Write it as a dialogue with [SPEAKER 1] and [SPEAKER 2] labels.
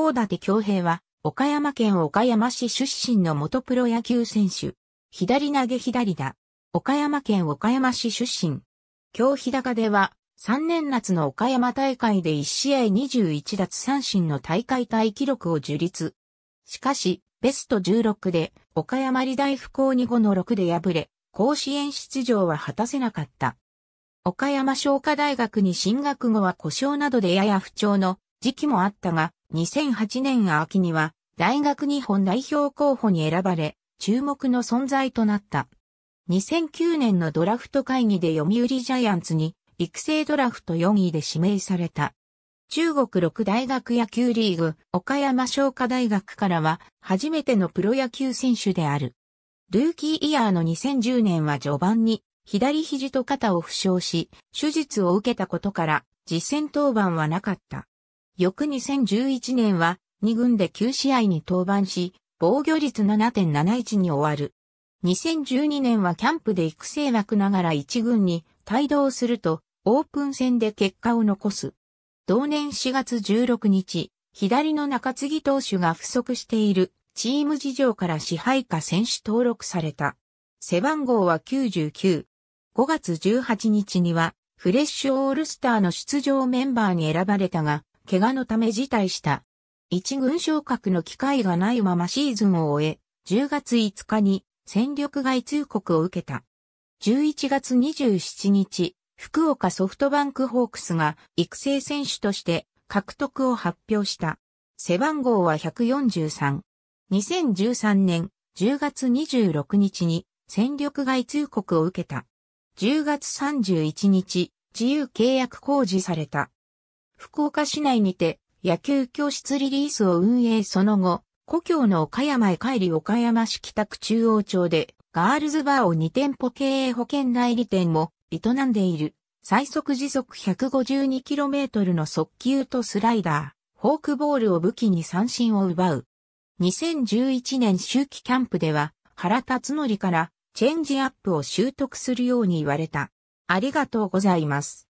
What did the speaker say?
[SPEAKER 1] 大館京平は、岡山県岡山市出身の元プロ野球選手。左投げ左打。岡山県岡山市出身。京日高では、3年夏の岡山大会で1試合21奪三振の大会大記録を樹立。しかし、ベスト16で、岡山理大不幸2 5の6で敗れ、甲子園出場は果たせなかった。岡山商科大学に進学後は故障などでやや不調の時期もあったが、2008年秋には大学日本代表候補に選ばれ、注目の存在となった。2009年のドラフト会議で読売ジャイアンツに育成ドラフト4位で指名された。中国六大学野球リーグ、岡山商科大学からは初めてのプロ野球選手である。ルーキーイヤーの2010年は序盤に左肘と肩を負傷し、手術を受けたことから実戦登板はなかった。翌2011年は2軍で9試合に登板し、防御率7.71に終わる。2012年はキャンプで育成枠ながら1軍に帯同すると、オープン戦で結果を残す。同年4月16日、左の中継ぎ投手が不足しているチーム事情から支配下選手登録された。背番号は99。5月18日にはフレッシュオールスターの出場メンバーに選ばれたが、怪我のため辞退した。一軍昇格の機会がないままシーズンを終え、10月5日に戦力外通告を受けた。11月27日、福岡ソフトバンクホークスが育成選手として獲得を発表した。背番号は143。2013年10月26日に戦力外通告を受けた。10月31日、自由契約公示された。福岡市内にて野球教室リリースを運営その後、故郷の岡山へ帰り岡山市北区中央町でガールズバーを2店舗経営保険代理店も営んでいる。最速時速 152km の速球とスライダー、フォークボールを武器に三振を奪う。2011年秋季キャンプでは原辰則からチェンジアップを習得するように言われた。ありがとうございます。